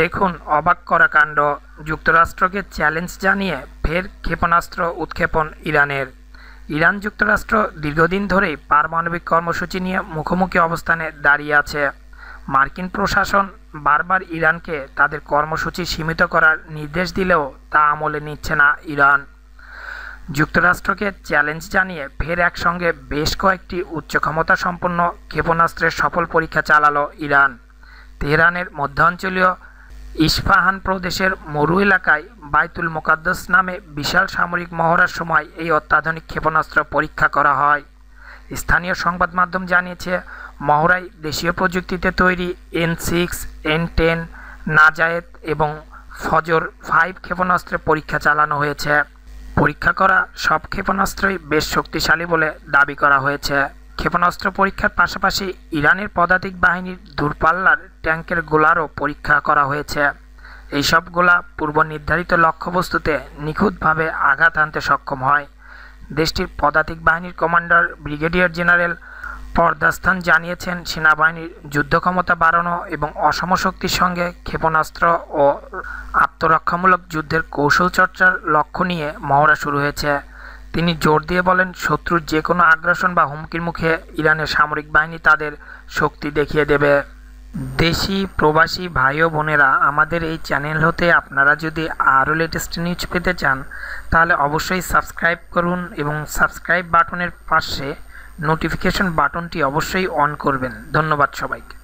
দেখুন অবাক করা কাণ্ড যুক্তরাষ্ট্রকে চ্যালেঞ্জ জানিয়ে ফের ক্ষেপণাস্ত্র উৎক্ষেপণ ইরানের ইরান যুক্তরাষ্ট্র দীর্ঘদিন ধরেই পারমাণবিক কর্মসূচি নিয়ে মুখোমুখি অবস্থানে দাঁড়িয়ে আছে মার্কিন প্রশাসন বারবার ইরানকে তাদের কর্মসূচি সীমিত করার নির্দেশ দিলেও তা আমলে নিচ্ছে না ইরান যুক্তরাষ্ট্রকে চ্যালেঞ্জ জানিয়ে ফের একসঙ্গে বেশ কয়েকটি উচ্চ ক্ষমতা সম্পন্ন ক্ষেপণাস্ত্রের সফল পরীক্ষা চালালো ইরান তেহরানের মধ্যাঞ্চলীয় ইস্পাহান প্রদেশের মরু এলাকায় বাইতুল মোকাদ্দাস নামে বিশাল সামরিক মহড়ার সময় এই অত্যাধুনিক ক্ষেপণাস্ত্র পরীক্ষা করা হয় স্থানীয় সংবাদ মাধ্যম জানিয়েছে মহড়ায় দেশীয় প্রযুক্তিতে তৈরি এন সিক্স এন টেন নাজায়েত এবং ফজর ফাইভ ক্ষেপণাস্ত্রে পরীক্ষা চালানো হয়েছে পরীক্ষা করা সব ক্ষেপণাস্ত্রই বেশ শক্তিশালী বলে দাবি করা হয়েছে ক্ষেপণাস্ত্র পরীক্ষার পাশাপাশি ইরানের পদাতিক বাহিনীর দূরপাল্লার ট্যাঙ্কের গোলারও পরীক্ষা করা হয়েছে এইসব গোলা পূর্ব নির্ধারিত লক্ষ্যবস্তুতে নিখুঁতভাবে আঘাত আনতে সক্ষম হয় দেশটির পদাতিক বাহিনীর কমান্ডার ব্রিগেডিয়ার জেনারেল পর্দাস্থান জানিয়েছেন সেনাবাহিনীর যুদ্ধক্ষমতা বাড়ানো এবং অসম শক্তির সঙ্গে ক্ষেপণাস্ত্র ও আত্মরক্ষামূলক যুদ্ধের কৌশল চর্চার লক্ষ্য নিয়ে মহড়া শুরু হয়েছে তিনি জোর দিয়ে বলেন শত্রুর যে কোনো আগ্রাসন বা হুমকির মুখে ইরানের সামরিক বাহিনী তাদের শক্তি দেখিয়ে দেবে দেশি প্রবাসী ভাই ও বোনেরা আমাদের এই চ্যানেল হতে আপনারা যদি আরও লেটেস্ট নিউজ পেতে চান তাহলে অবশ্যই সাবস্ক্রাইব করুন এবং সাবস্ক্রাইব বাটনের পাশে নোটিফিকেশন বাটনটি অবশ্যই অন করবেন ধন্যবাদ সবাইকে